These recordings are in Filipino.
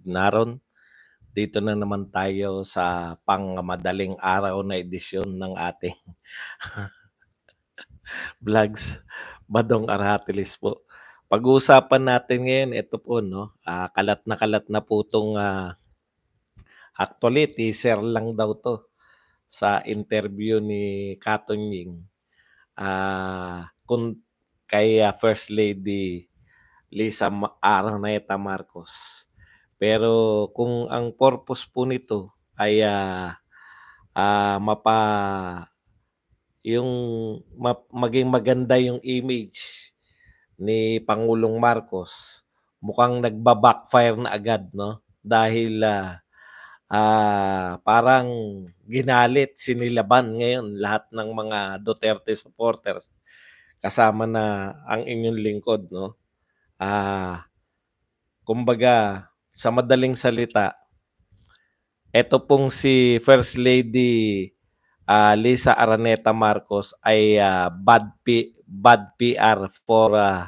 Ignaron. Dito na naman tayo sa pangmadaling araw na edisyon ng ating vlogs. Badong Arhatilis po. Pag-uusapan natin ngayon, ito po, no? Uh, kalat na kalat na po itong uh, ah, actually, teaser lang daw to sa interview ni Katon Ying uh, kung kay First Lady Lisa Ma- Araneta Marcos. Pero kung ang purpose po nito ay uh, uh, mapa yung ma- maging maganda yung image ni Pangulong Marcos mukhang nagba-backfire na agad no dahil uh, uh, parang ginalit sinilaban ngayon lahat ng mga Duterte supporters kasama na ang inyong lingkod no ah uh, kumbaga sa madaling salita, ito pong si First Lady uh, Lisa Araneta Marcos ay uh, bad, P- bad PR for uh,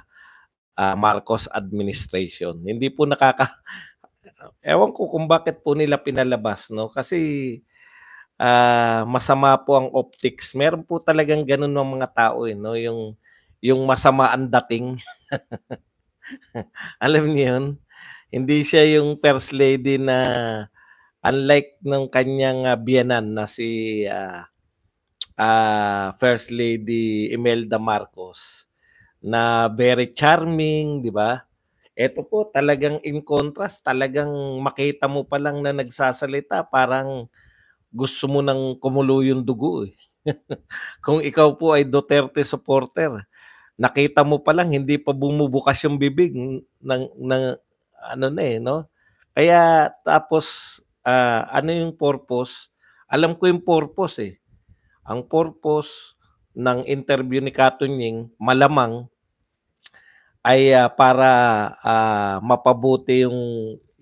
uh, Marcos administration. Hindi po nakaka Ewan ko kung bakit po nila pinalabas no kasi uh, masama po ang optics. Meron po talagang ganun ng mga tao eh no yung yung masama ang dating. Alam niyo yun? Hindi siya yung first lady na unlike ng kanyang uh, ah, biyanan na si uh, uh, First Lady Imelda Marcos na very charming, di ba? Ito po talagang in contrast, talagang makita mo pa lang na nagsasalita, parang gusto mo nang kumulo yung dugo. Eh. Kung ikaw po ay Duterte supporter, nakita mo pa lang hindi pa bumubukas yung bibig ng, ng ano na eh, no? Kaya tapos uh, ano yung purpose? Alam ko yung purpose eh. Ang purpose ng interview ni Katunying malamang ay uh, para uh, mapabuti yung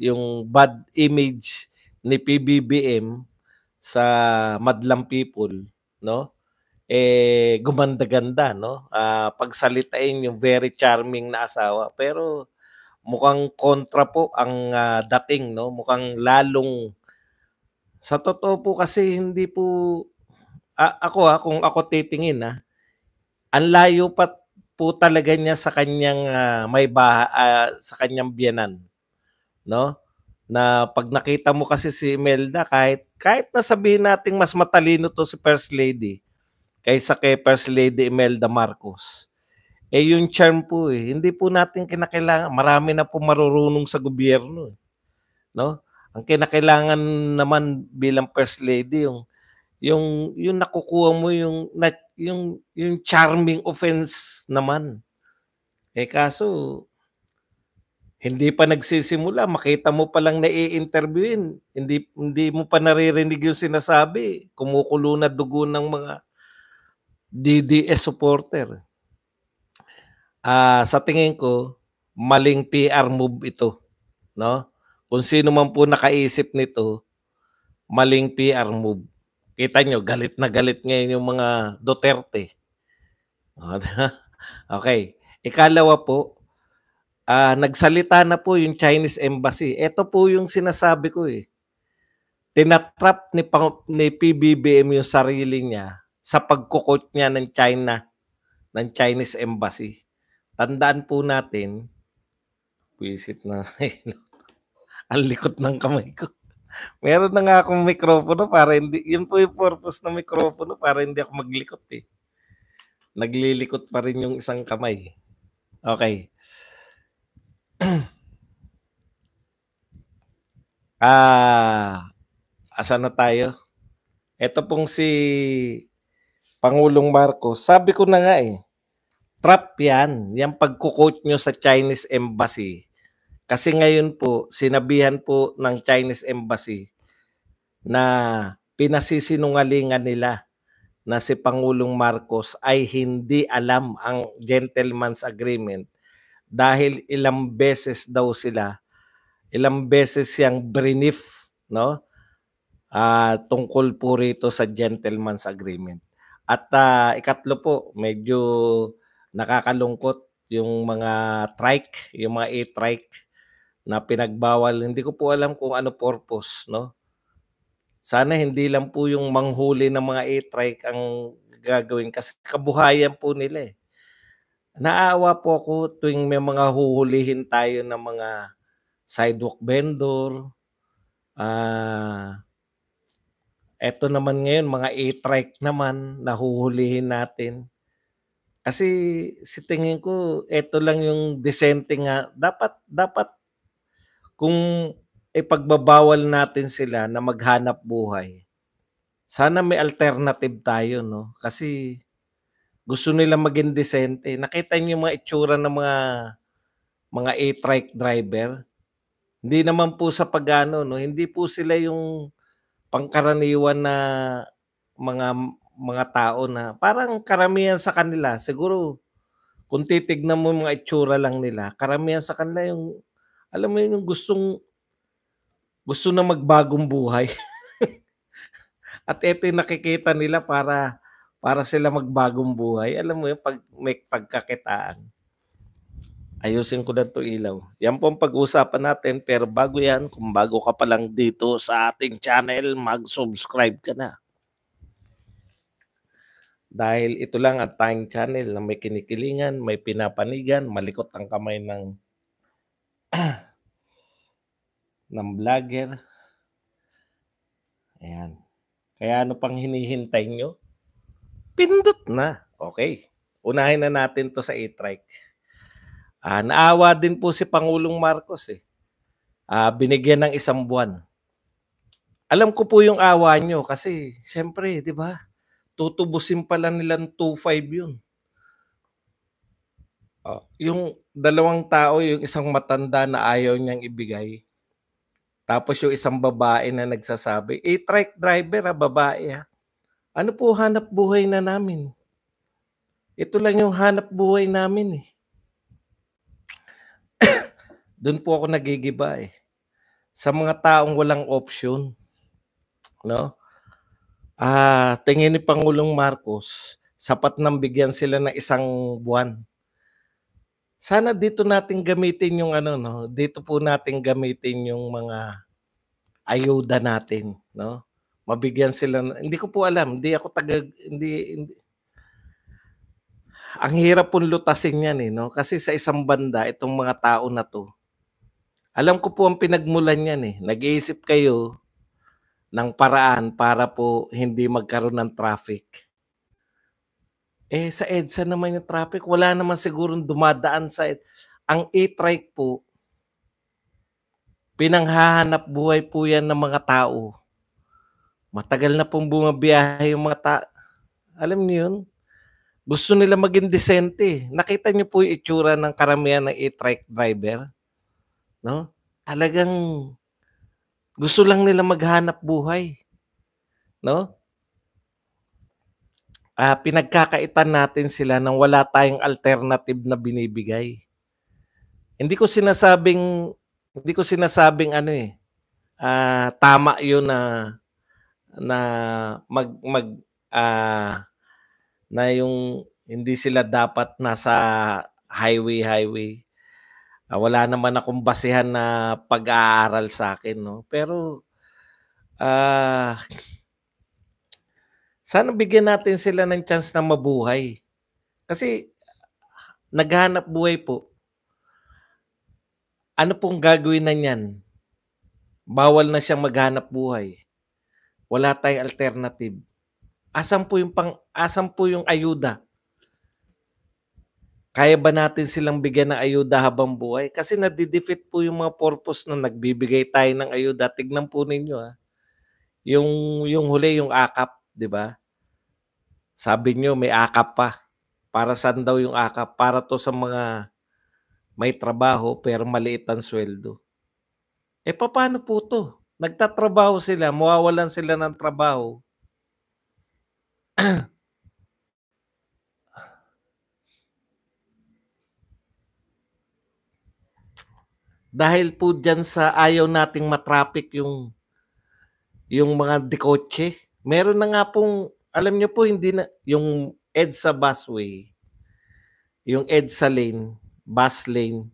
yung bad image ni PBBM sa madlang people, no? Eh gumanda-ganda, no? Uh, pagsalitain yung very charming na asawa pero mukhang kontra po ang uh, dating no mukhang lalong sa totoo po kasi hindi po ah, ako ha kung ako titingin ha ah, ang layo pa po talaga niya sa kanyang uh, may baha, uh, sa kanyang biyanan no na pag nakita mo kasi si Imelda kahit kahit na sabihin nating mas matalino to si First Lady kaysa kay First Lady Imelda Marcos eh yung charm po eh, hindi po natin kinakailangan. Marami na po marurunong sa gobyerno. Eh. No? Ang kinakailangan naman bilang first lady yung yung yung nakukuha mo yung na, yung yung charming offense naman. Eh kaso hindi pa nagsisimula, makita mo pa lang na i interviewin hindi hindi mo pa naririnig yung sinasabi, kumukulo na dugo ng mga DDS supporter uh, sa tingin ko, maling PR move ito. No? Kung sino man po nakaisip nito, maling PR move. Kita nyo, galit na galit ngayon yung mga Duterte. okay. Ikalawa po, uh, nagsalita na po yung Chinese Embassy. Ito po yung sinasabi ko eh. Tinatrap ni, ni PBBM yung sarili niya sa pagkukot niya ng China, ng Chinese Embassy. Tandaan po natin, visit na ang likot ng kamay ko. Meron na nga akong mikropono para hindi, yun po yung purpose ng mikropono para hindi ako maglikot eh. Naglilikot pa rin yung isang kamay. Okay. ah, asa na tayo? Ito pong si Pangulong Marcos. Sabi ko na nga eh, Trap yan. Yung pagkukot nyo sa Chinese Embassy. Kasi ngayon po, sinabihan po ng Chinese Embassy na pinasisinungalingan nila na si Pangulong Marcos ay hindi alam ang gentleman's agreement dahil ilang beses daw sila ilang beses siyang brief no uh, tungkol po rito sa gentleman's agreement at uh, ikatlo po medyo Nakakalungkot yung mga trike, yung mga e-trike na pinagbawal. Hindi ko po alam kung ano purpose, no? Sana hindi lang po yung manghuli ng mga e-trike ang gagawin kasi kabuhayan po nila eh. Naawa po ako tuwing may mga huhulihin tayo ng mga sidewalk vendor. Ah, uh, eto naman ngayon, mga e-trike naman, na huhulihin natin kasi si tingin ko ito lang yung decente nga dapat dapat kung ipagbabawal natin sila na maghanap buhay. Sana may alternative tayo no kasi gusto nila maging decente. Nakita niyo yung mga itsura ng mga mga e trike driver. Hindi naman po sa pagano no, hindi po sila yung pangkaraniwan na mga mga tao na parang karamihan sa kanila, siguro kung titignan mo mga itsura lang nila, karamihan sa kanila yung, alam mo yun, yung gustong, gusto na magbagong buhay. At ito yung nakikita nila para, para sila magbagong buhay. Alam mo yung pag, may pagkakitaan. Ayusin ko na to ilaw. Yan po ang pag usapan natin. Pero bago yan, kung bago ka pa lang dito sa ating channel, mag-subscribe ka na dahil ito lang ang tayong channel na may kinikilingan, may pinapanigan, malikot ang kamay ng ng vlogger. Ayan. Kaya ano pang hinihintay nyo? Pindot na. Okay. Unahin na natin to sa e-trike. Ah, naawa din po si Pangulong Marcos eh. Ah, binigyan ng isang buwan. Alam ko po yung awa nyo kasi syempre, di ba? tutubusin pala nilang 2.5 yun. Oh. Yung dalawang tao, yung isang matanda na ayaw niyang ibigay, tapos yung isang babae na nagsasabi, eh, truck driver ha, ah, babae ha. Ah. Ano po hanap buhay na namin? Ito lang yung hanap buhay namin eh. Doon po ako nagigiba eh. Sa mga taong walang option, no? ah, tingin ni Pangulong Marcos, sapat nang bigyan sila ng isang buwan. Sana dito natin gamitin yung ano no, dito po natin gamitin yung mga ayuda natin, no? Mabigyan sila na, hindi ko po alam, hindi ako taga hindi, hindi ang hirap pong lutasin yan eh, no? Kasi sa isang banda, itong mga tao na to, alam ko po ang pinagmulan niyan eh. Nag-iisip kayo, ng paraan para po hindi magkaroon ng traffic. Eh sa EDSA naman yung traffic, wala naman sigurong dumadaan sa EDSA. Ang e-trike po, pinanghahanap buhay po yan ng mga tao. Matagal na pong bumabiyahe yung mga tao. Alam niyo yun? Gusto nila maging disente. Nakita niyo po yung itsura ng karamihan ng e-trike driver. No? Talagang gusto lang nila maghanap buhay. No? Uh, pinagkakaitan natin sila nang wala tayong alternative na binibigay. Hindi ko sinasabing hindi ko sinasabing ano eh uh, tama 'yun na na mag mag uh, na yung hindi sila dapat nasa highway highway Uh, wala naman akong basehan na pag-aaral sa akin, no? Pero, ah, uh, sana bigyan natin sila ng chance na mabuhay. Kasi, naghanap buhay po. Ano pong gagawin na niyan? Bawal na siyang maghanap buhay. Wala tayong alternative. Asan po yung pang asan po yung ayuda? kaya ba natin silang bigyan ng ayuda habang buhay? Kasi nadidefeat po yung mga purpose na nagbibigay tayo ng ayuda. Tignan po ninyo ha. Ah. Yung, yung huli, yung akap, di ba? Sabi nyo, may akap pa. Para saan daw yung akap? Para to sa mga may trabaho pero maliit ang sweldo. Eh paano po to? Nagtatrabaho sila, mawawalan sila ng trabaho. Dahil po dyan sa ayaw nating matraffic yung yung mga dekotse. Meron na nga pong, alam nyo po, hindi na, yung EDSA busway, yung EDSA lane, bus lane,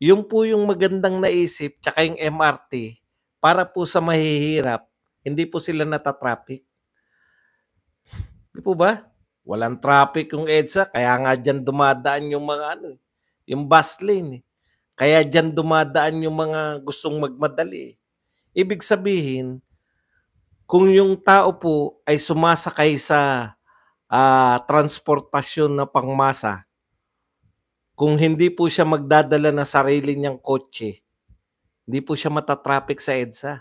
yung po yung magandang naisip, tsaka yung MRT, para po sa mahihirap, hindi po sila natatraffic. Di po ba? Walang traffic yung EDSA, kaya nga dyan dumadaan yung mga ano, eh, yung bus lane. Eh. Kaya dyan dumadaan yung mga gustong magmadali. Ibig sabihin, kung yung tao po ay sumasakay sa uh, transportasyon na pangmasa, kung hindi po siya magdadala ng sarili niyang kotse, hindi po siya matatraffic sa EDSA.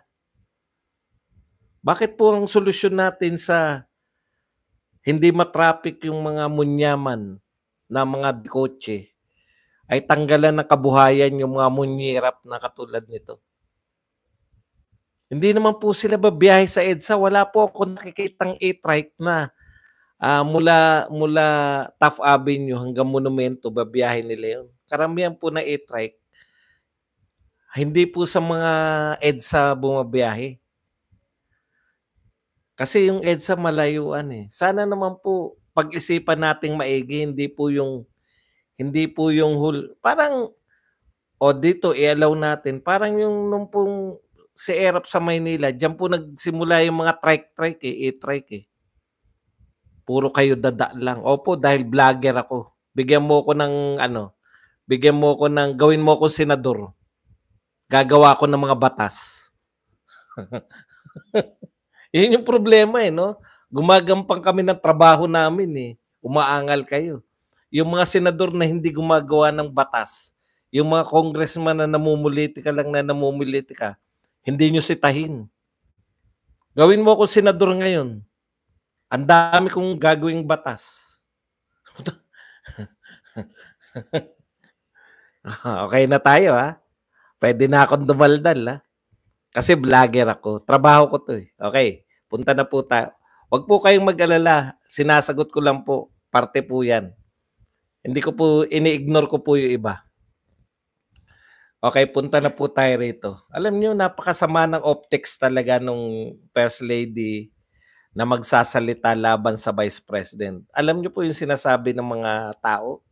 Bakit po ang solusyon natin sa hindi matraffic yung mga munyaman na mga kotse? ay tanggalan ng kabuhayan yung mga munyirap na katulad nito. Hindi naman po sila babiyahe sa EDSA. Wala po ako nakikitang e-trike na uh, mula mula Taft Avenue hanggang Monumento, babiyahe nila yun. Karamihan po na e-trike. Hindi po sa mga EDSA bumabiyahe. Kasi yung EDSA malayuan eh. Sana naman po pag-isipan nating maigi, hindi po yung hindi po yung whole, parang, o dito, i-allow natin, parang yung nung pong si Erop sa Maynila, diyan po nagsimula yung mga trike-trike eh, e-trike eh. Puro kayo dada lang. Opo, dahil vlogger ako. Bigyan mo ko ng ano, bigyan mo ko ng, gawin mo ko senador. Gagawa ko ng mga batas. Yun yung problema eh, no? Gumagampang kami ng trabaho namin eh. Umaangal kayo. Yung mga senador na hindi gumagawa ng batas, yung mga congressman na namumuliti ka lang na namumuliti ka, hindi nyo sitahin. Gawin mo ako senador ngayon. Ang dami kong gagawing batas. okay na tayo ha. Pwede na akong dumaldal ha. Kasi vlogger ako. Trabaho ko to eh. Okay, punta na po tayo. Huwag po kayong mag-alala. Sinasagot ko lang po. Parte po yan. Hindi ko po, ini-ignore ko po yung iba. Okay, punta na po tayo rito. Alam niyo, napakasama ng optics talaga nung First Lady na magsasalita laban sa Vice President. Alam niyo po yung sinasabi ng mga tao?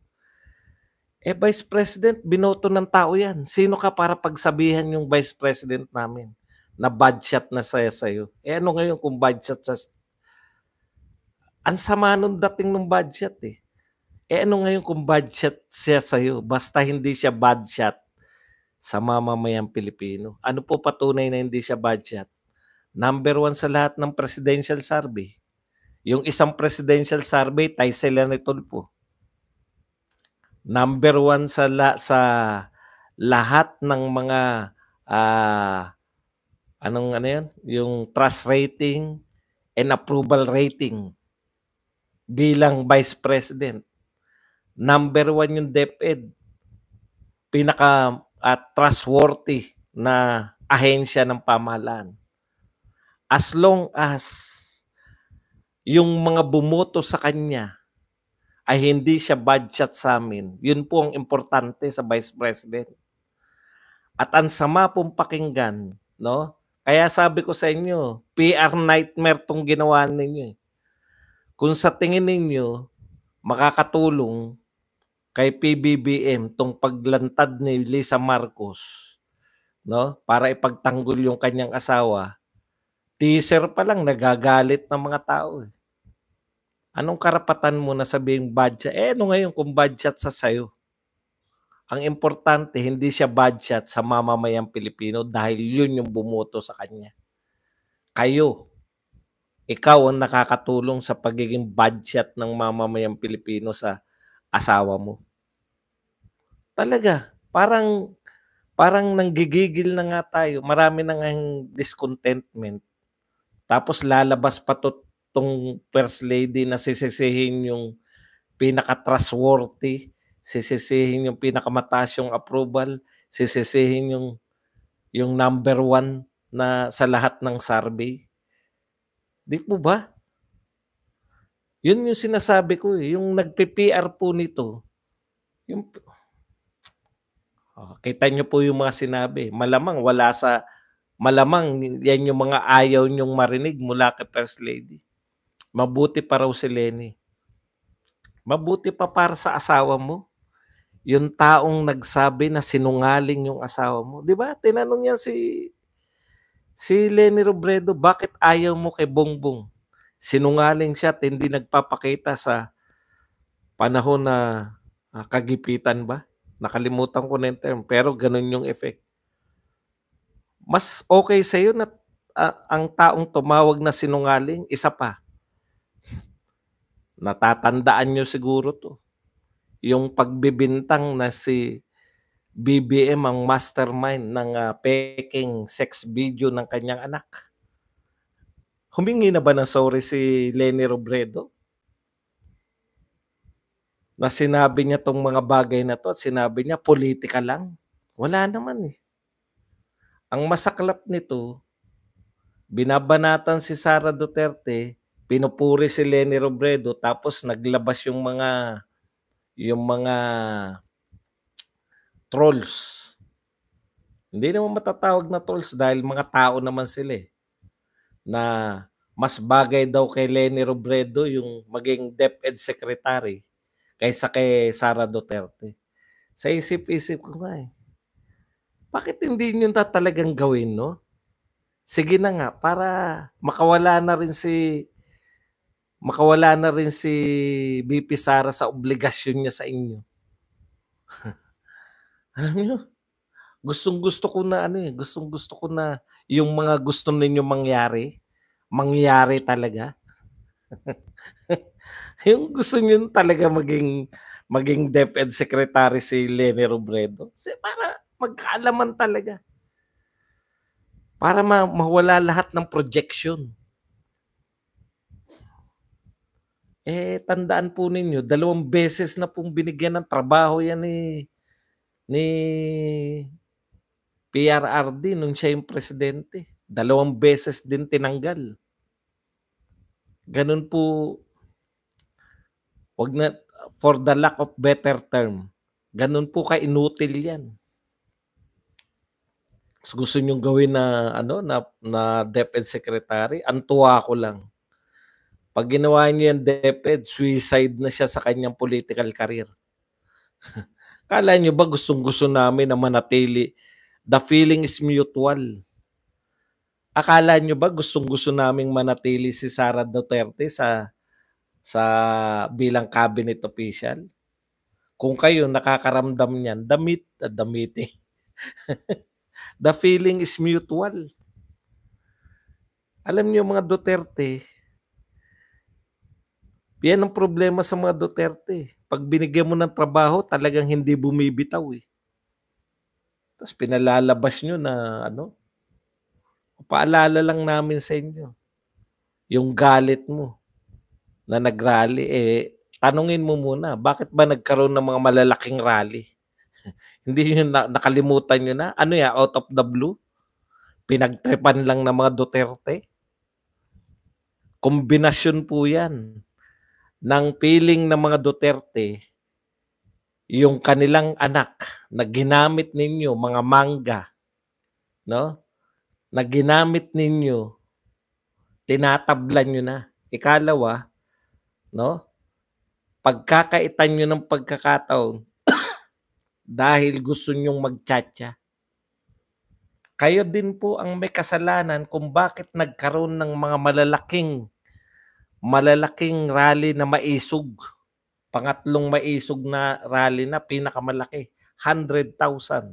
Eh, Vice President, binoto ng tao yan. Sino ka para pagsabihan yung Vice President namin na bad shot na saya sa'yo? Eh, ano ngayon kung bad shot sa... Ang sama nung dating nung bad shot eh. Eh ano ngayon kung bad shot siya sa'yo basta hindi siya bad shot sa mamamayang Pilipino? Ano po patunay na hindi siya bad shot? Number one sa lahat ng presidential survey. Yung isang presidential survey, tayo sila ni Tulpo. Number one sa, la, sa lahat ng mga uh, anong ano yan? Yung trust rating and approval rating bilang vice president Number one yung DepEd. Pinaka uh, trustworthy na ahensya ng pamahalaan. As long as yung mga bumoto sa kanya ay hindi siya bad shot sa amin. Yun po ang importante sa Vice President. At ang sama pong pakinggan, no? Kaya sabi ko sa inyo, PR nightmare tong ginawa ninyo. Eh. Kung sa tingin ninyo, makakatulong kay PBBM tong paglantad ni Lisa Marcos no para ipagtanggol yung kanyang asawa teaser pa lang nagagalit ng mga tao eh. anong karapatan mo na sabihing bad shot eh ano ngayon kung bad shot sa sayo ang importante hindi siya bad shot sa mamamayang Pilipino dahil yun yung bumoto sa kanya kayo ikaw ang nakakatulong sa pagiging bad shot ng mamamayang Pilipino sa asawa mo Talaga, parang parang nanggigigil na nga tayo. Marami na nga discontentment. Tapos lalabas pa to tong first lady na sisisihin yung pinaka-trustworthy, sisisihin yung pinakamataas yung approval, sisisihin yung yung number one na sa lahat ng survey. Di po ba? Yun yung sinasabi ko eh. Yung nagpe-PR po nito, yung Oh, kita nyo po yung mga sinabi. Malamang wala sa, malamang yan yung mga ayaw nyong marinig mula kay First Lady. Mabuti pa raw si Lenny. Mabuti pa para sa asawa mo. Yung taong nagsabi na sinungaling yung asawa mo. Di ba? Tinanong yan si si Lenny Robredo, bakit ayaw mo kay Bongbong? Sinungaling siya at hindi nagpapakita sa panahon na uh, kagipitan ba? Nakalimutan ko na yung term, pero ganun yung effect. Mas okay sa'yo na uh, ang taong tumawag na sinungaling, isa pa. Natatandaan nyo siguro to. Yung pagbibintang na si BBM ang mastermind ng uh, peking sex video ng kanyang anak. Humingi na ba ng sorry si Lenny Robredo? na sinabi niya tong mga bagay na to at sinabi niya politika lang. Wala naman eh. Ang masaklap nito, binabanatan si Sara Duterte, pinupuri si Leni Robredo tapos naglabas yung mga yung mga trolls. Hindi naman matatawag na trolls dahil mga tao naman sila eh, na mas bagay daw kay Leni Robredo yung maging DepEd Secretary kaysa kay Sara Duterte. Sa isip-isip ko nga eh. Bakit hindi nyo na talagang gawin, no? Sige na nga, para makawala na rin si makawala na rin si BP Sara sa obligasyon niya sa inyo. Alam niyo? Gustong gusto ko na ano eh, gustong gusto ko na yung mga gusto ninyo mangyari, mangyari talaga. Yung gusto niyo talaga maging maging DepEd secretary si Lenny Robredo. Kasi para magkaalaman talaga. Para ma- mawala lahat ng projection. Eh, tandaan po ninyo, dalawang beses na pong binigyan ng trabaho yan ni, ni PRRD nung siya yung presidente. Dalawang beses din tinanggal. Ganun po Wag na, for the lack of better term, ganun po kay inutil yan. So, gusto niyong gawin na ano na na DepEd secretary, ang tuwa ko lang. Pag ginawa niya yung DepEd, suicide na siya sa kanyang political career. Kala niyo ba gustong-gusto namin na manatili? The feeling is mutual. Akala niyo ba gustong-gusto naming manatili si Sara Duterte sa sa bilang cabinet official. Kung kayo nakakaramdam niyan, damit at the damiting. The feeling is mutual. Alam niyo mga Duterte, yan ang problema sa mga Duterte. Pag binigyan mo ng trabaho, talagang hindi bumibitaw eh. Tapos pinalalabas nyo na ano, paalala lang namin sa inyo, yung galit mo na nagrally eh tanungin mo muna bakit ba nagkaroon ng mga malalaking rally? Hindi niyo na, nakalimutan niyo na ano ya out of the blue? Pinagtripan lang ng mga Duterte. Kombinasyon po 'yan ng feeling ng mga Duterte yung kanilang anak na ginamit ninyo mga manga no na ginamit ninyo tinatablan nyo na ikalawa no? Pagkakaitan nyo ng pagkakataon dahil gusto nyong magtsatsa. Kayo din po ang may kasalanan kung bakit nagkaroon ng mga malalaking malalaking rally na maisog. Pangatlong maisog na rally na pinakamalaki, 100,000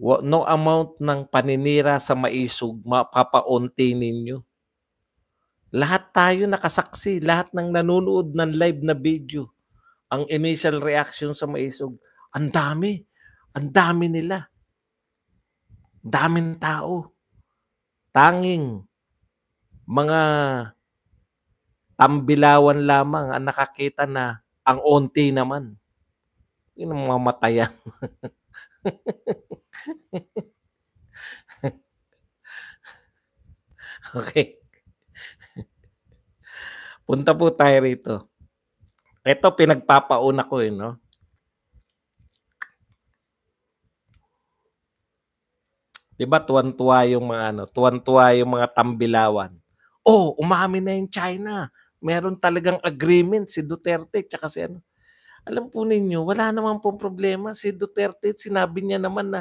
no amount ng paninira sa maisog mapapaunti ninyo. Lahat tayo nakasaksi, lahat ng nanonood ng live na video. Ang initial reaction sa maisog, ang dami. Ang dami nila. Daming tao. Tanging mga tambilawan lamang ang nakakita na ang onti naman. Yun ang mga okay. Punta po tayo rito. Ito, pinagpapauna ko eh, no? Diba tuwan-tuwa yung mga ano, tuwan-tuwa yung mga tambilawan. Oh, umamin na yung China. Meron talagang agreement si Duterte tsaka si ano. Alam po ninyo, wala naman pong problema. Si Duterte, sinabi niya naman na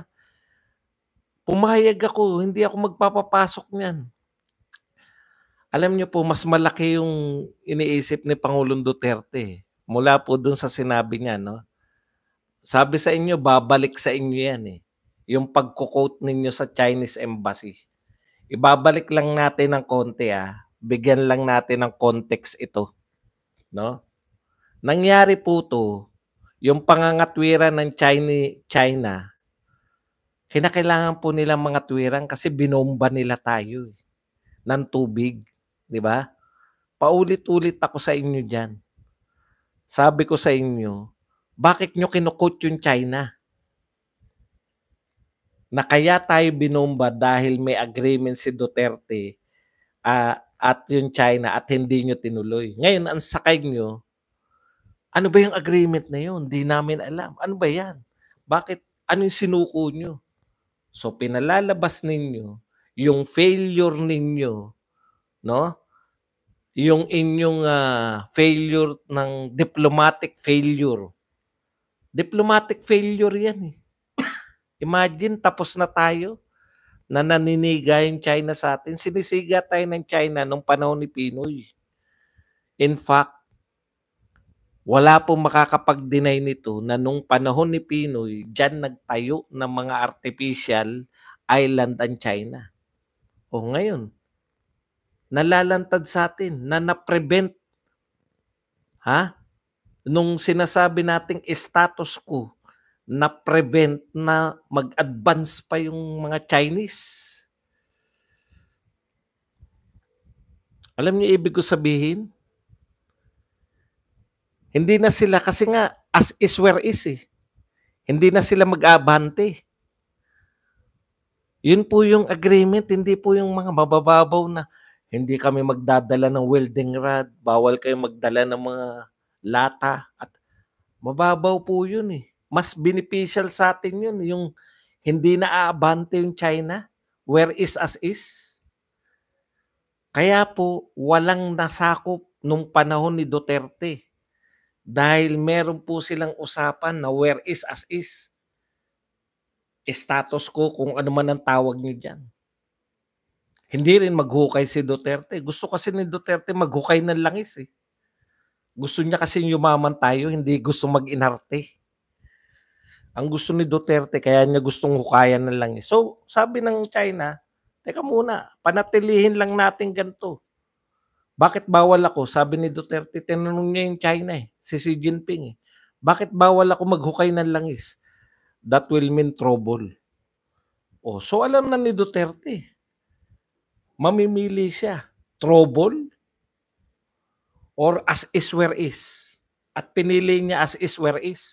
pumayag ako, hindi ako magpapapasok niyan alam niyo po, mas malaki yung iniisip ni Pangulong Duterte eh, mula po dun sa sinabi niya, no? Sabi sa inyo, babalik sa inyo yan eh. Yung pagkukote ninyo sa Chinese Embassy. Ibabalik lang natin ng konti ah. Bigyan lang natin ng context ito. No? Nangyari po to, yung pangangatwiran ng Chinese, China kinakailangan po nilang mga tuwiran kasi binomba nila tayo eh, ng tubig. Di ba? Paulit-ulit ako sa inyo dyan. Sabi ko sa inyo, bakit nyo kinukot yung China? Na kaya tayo binomba dahil may agreement si Duterte uh, at yung China at hindi nyo tinuloy. Ngayon, ang sakay nyo, ano ba yung agreement na yun? Hindi namin alam. Ano ba yan? Bakit? Ano yung sinuko nyo? So, pinalalabas ninyo yung failure ninyo no? yung inyong uh, failure ng diplomatic failure. Diplomatic failure yan eh. Imagine tapos na tayo na naniniga yung China sa atin. Sinisiga tayo ng China nung panahon ni Pinoy. In fact, wala pong makakapag-deny nito na nung panahon ni Pinoy, dyan nagtayo ng mga artificial island ang China. O ngayon, nalalantad sa atin, na na-prevent ha? Nung sinasabi nating status quo, na-prevent na mag-advance pa yung mga Chinese. Alam niyo ibig ko sabihin? Hindi na sila kasi nga as is where is eh. Hindi na sila mag-abante. Yun po yung agreement, hindi po yung mga mabababaw na hindi kami magdadala ng welding rod. Bawal kayo magdala ng mga lata. At mababaw po yun eh. Mas beneficial sa atin yun. Yung hindi na aabante yung China. Where is as is. Kaya po, walang nasakop nung panahon ni Duterte. Dahil meron po silang usapan na where is as is. Status ko kung ano man ang tawag nyo dyan. Hindi rin maghukay si Duterte. Gusto kasi ni Duterte maghukay ng langis eh. Gusto niya kasi yumaman tayo, hindi gusto mag-inarte. Ang gusto ni Duterte, kaya niya gustong hukayan ng langis. So, sabi ng China, teka muna, panatilihin lang natin ganito. Bakit bawal ako? Sabi ni Duterte, tinanong niya yung China eh, si Xi Jinping eh. Bakit bawal ako maghukay ng langis? That will mean trouble. Oh, so alam na ni Duterte mamimili siya trouble or as is where is. At pinili niya as is where is.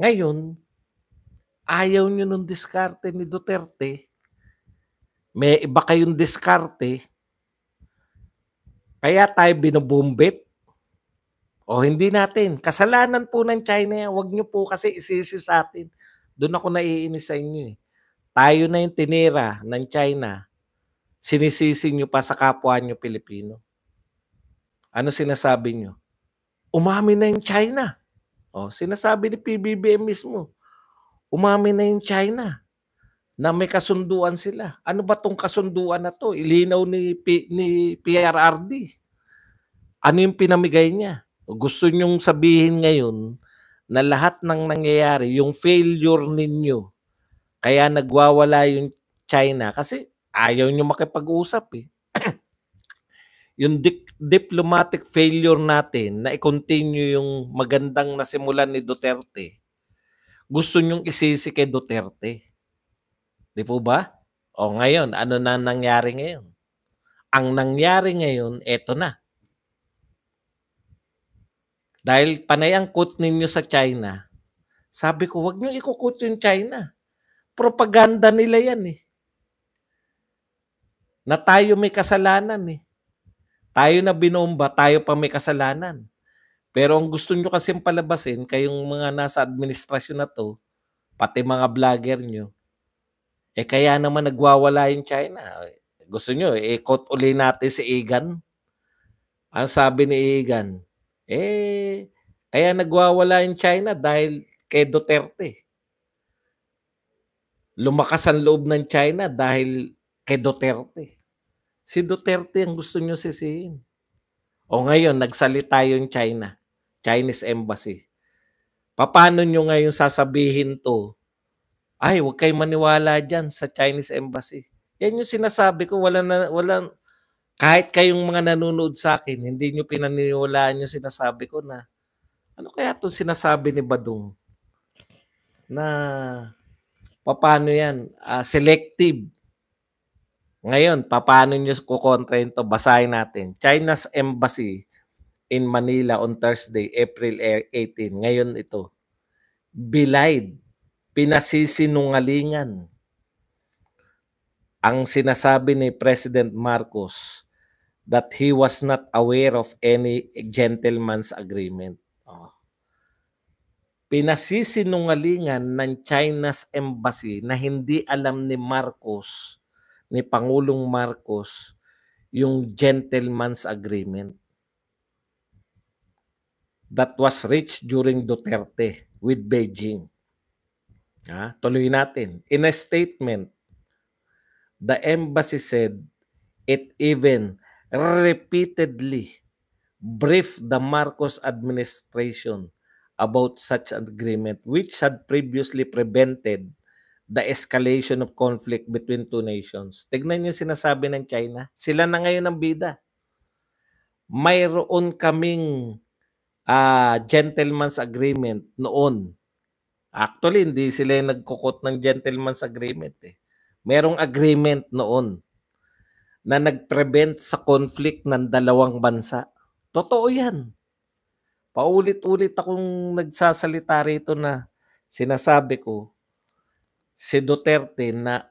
Ngayon, ayaw niyo nung diskarte ni Duterte. May iba kayong diskarte. Kaya tayo binubumbit. O hindi natin. Kasalanan po ng China yan. Huwag niyo po kasi isisi sa atin. Doon ako naiinis sa inyo eh. Tayo na yung tinira ng China sinisisi nyo pa sa kapwa nyo Pilipino. Ano sinasabi nyo? Umami na yung China. O, oh, sinasabi ni PBBM mismo, umami na yung China na may kasunduan sila. Ano ba tong kasunduan na to? Ilinaw ni, P- ni PRRD. Ano yung pinamigay niya? Gusto niyong sabihin ngayon na lahat ng nangyayari, yung failure ninyo, kaya nagwawala yung China. Kasi ayaw nyo makipag-usap eh. yung di- diplomatic failure natin na i-continue yung magandang nasimulan ni Duterte, gusto nyong isisi kay Duterte. Di po ba? O ngayon, ano na nangyari ngayon? Ang nangyari ngayon, eto na. Dahil panay ang quote ninyo sa China, sabi ko, wag nyo ikukut yung China. Propaganda nila yan eh na tayo may kasalanan eh. Tayo na binomba, tayo pa may kasalanan. Pero ang gusto nyo kasi palabasin, kayong mga nasa administrasyon na to, pati mga vlogger nyo, eh kaya naman nagwawala yung China. Gusto nyo, eh ikot uli natin si Egan. Ang sabi ni Egan, eh kaya nagwawala yung China dahil kay Duterte. Lumakas ang loob ng China dahil kay Duterte. Si Duterte ang gusto nyo sisihin. O ngayon, nagsalita yung China, Chinese Embassy. Paano nyo ngayon sasabihin to? Ay, huwag kayo maniwala dyan sa Chinese Embassy. Yan yung sinasabi ko, wala na, wala, kahit kayong mga nanonood sa akin, hindi nyo pinaniniwalaan yung sinasabi ko na, ano kaya itong sinasabi ni Badong? Na, paano yan? Uh, selective ngayon, paano nyo kukontrain to? Basahin natin. China's Embassy in Manila on Thursday, April 18. Er, Ngayon ito. Belied. Pinasisinungalingan. Ang sinasabi ni President Marcos that he was not aware of any gentleman's agreement. Oh. Pinasisinungalingan ng China's Embassy na hindi alam ni Marcos ni Pangulong Marcos yung gentleman's agreement that was reached during Duterte with Beijing. Ha? Tuloy natin. In a statement, the embassy said it even repeatedly briefed the Marcos administration about such an agreement which had previously prevented the escalation of conflict between two nations. Tignan yung sinasabi ng China. Sila na ngayon ang bida. Mayroon kaming uh, gentleman's agreement noon. Actually, hindi sila yung nagkukot ng gentleman's agreement. Eh. Merong agreement noon na nagprevent sa conflict ng dalawang bansa. Totoo yan. Paulit-ulit akong nagsasalita rito na sinasabi ko, si Duterte na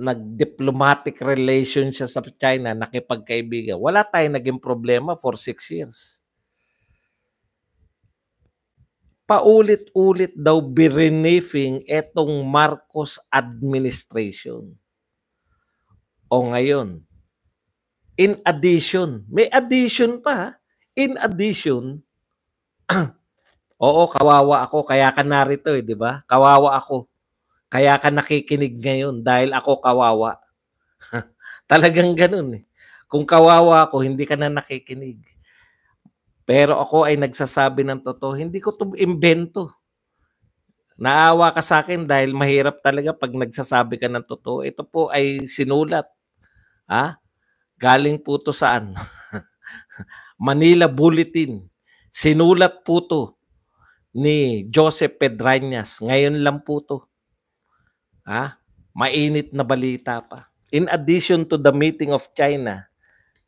nag-diplomatic relation siya sa China, nakipagkaibigan. Wala tayong naging problema for six years. Paulit-ulit daw birenefing etong Marcos administration. O ngayon, in addition, may addition pa, in addition, oo, kawawa ako, kaya ka narito eh, di ba? Kawawa ako kaya ka nakikinig ngayon dahil ako kawawa. Talagang ganun eh. Kung kawawa ako, hindi ka na nakikinig. Pero ako ay nagsasabi ng totoo, hindi ko to imbento. Naawa ka sa akin dahil mahirap talaga pag nagsasabi ka ng totoo. Ito po ay sinulat. Ha? Ah, galing po to saan? Manila Bulletin. Sinulat po to ni Joseph Pedrañas. Ngayon lang po to. Ah, mainit na balita pa. In addition to the meeting of China,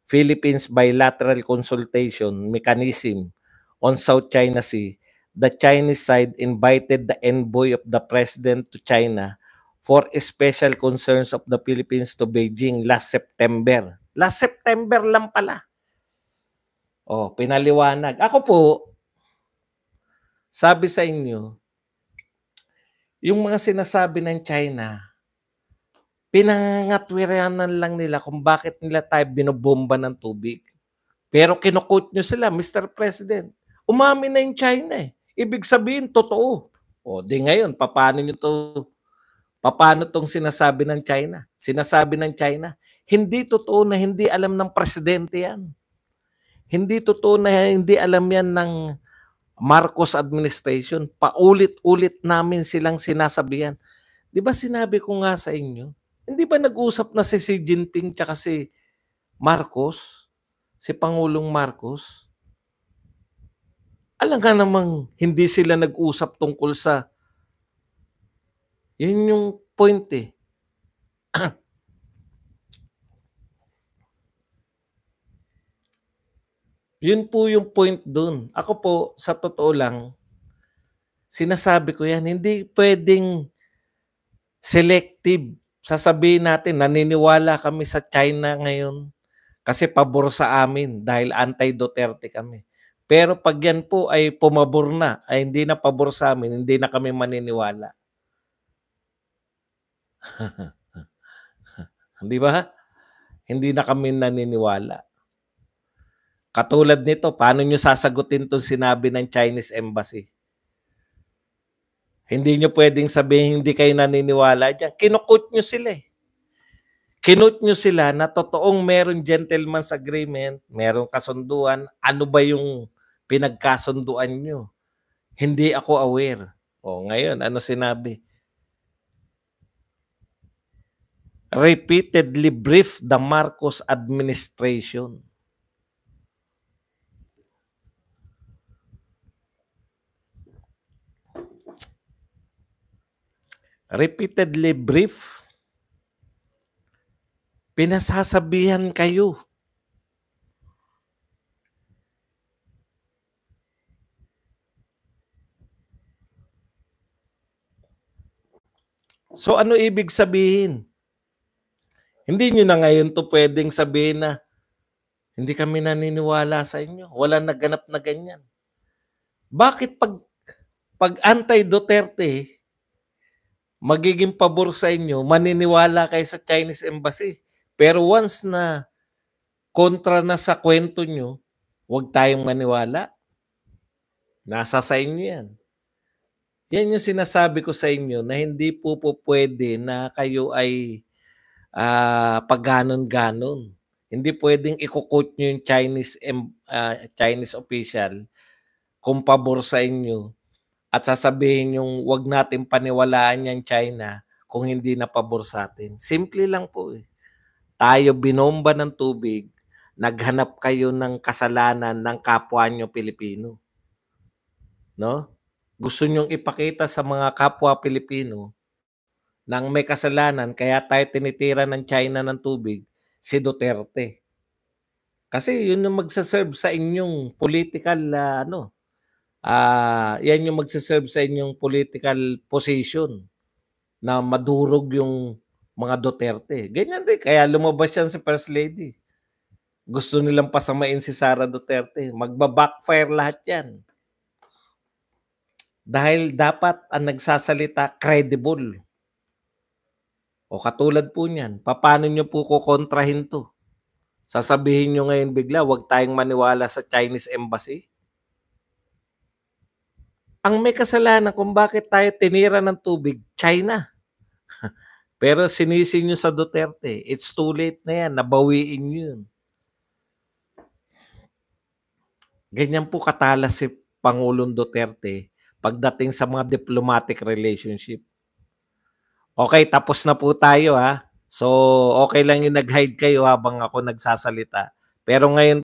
Philippines bilateral consultation mechanism on South China Sea, the Chinese side invited the envoy of the president to China for special concerns of the Philippines to Beijing last September. Last September lang pala. Oh, pinaliwanag. Ako po, sabi sa inyo, yung mga sinasabi ng China, pinangatwiranan lang nila kung bakit nila tayo binobomba ng tubig. Pero kinukot nyo sila, Mr. President. Umamin na yung China eh. Ibig sabihin, totoo. O di ngayon, paano nyo to, paano tong sinasabi ng China? Sinasabi ng China, hindi totoo na hindi alam ng presidente yan. Hindi totoo na hindi alam yan ng Marcos administration, paulit-ulit namin silang sinasabihan. 'Di ba sinabi ko nga sa inyo? Hindi ba nag-usap na si Xi Jinping tsaka si Marcos, si Pangulong Marcos? Alam ka namang hindi sila nag-usap tungkol sa Yun yung point eh. Yun po yung point dun. Ako po, sa totoo lang, sinasabi ko yan, hindi pwedeng selective. Sasabihin natin, naniniwala kami sa China ngayon kasi pabor sa amin dahil anti-Duterte kami. Pero pag yan po ay pumabor na, ay hindi na pabor sa amin, hindi na kami maniniwala. Di ba? Hindi na kami naniniwala. Katulad nito, paano nyo sasagutin itong sinabi ng Chinese Embassy? Hindi nyo pwedeng sabihin hindi kayo naniniwala dyan. Kinukot nyo sila eh. Kinut nyo sila na totoong meron gentleman's agreement, meron kasunduan, ano ba yung pinagkasunduan nyo? Hindi ako aware. O ngayon, ano sinabi? Repeatedly brief the Marcos administration repeatedly brief, pinasasabihan kayo. So ano ibig sabihin? Hindi nyo na ngayon to pwedeng sabihin na hindi kami naniniwala sa inyo. Wala naganap na ganyan. Bakit pag pag anti Duterte, magiging pabor sa inyo, maniniwala kayo sa Chinese embassy. Pero once na kontra na sa kwento nyo, huwag tayong maniwala. Nasa sa inyo yan. Yan yung sinasabi ko sa inyo na hindi po po pwede na kayo ay uh, ah, pagganon-ganon. Hindi pwedeng ikukot nyo yung Chinese, uh, Chinese official kung pabor sa inyo at sasabihin yung wag natin paniwalaan yan China kung hindi na pabor sa atin. Simple lang po eh. Tayo binomba ng tubig, naghanap kayo ng kasalanan ng kapwa nyo Pilipino. No? Gusto nyong ipakita sa mga kapwa Pilipino nang may kasalanan kaya tayo tinitira ng China ng tubig si Duterte. Kasi yun yung magsaserve sa inyong political uh, ano, uh, yan yung magsiserve sa inyong political position na madurog yung mga Duterte. Ganyan din. Kaya lumabas yan sa First Lady. Gusto nilang pasamain si Sara Duterte. Magba-backfire lahat yan. Dahil dapat ang nagsasalita credible. O katulad po niyan, paano niyo po kukontrahin to? Sasabihin niyo ngayon bigla, huwag tayong maniwala sa Chinese Embassy? ang may kasalanan kung bakit tayo tinira ng tubig, China. Pero sinisi nyo sa Duterte. It's too late na yan. Nabawiin nyo yun. Ganyan po katala si Pangulong Duterte pagdating sa mga diplomatic relationship. Okay, tapos na po tayo ha. So, okay lang yung nag-hide kayo habang ako nagsasalita. Pero ngayon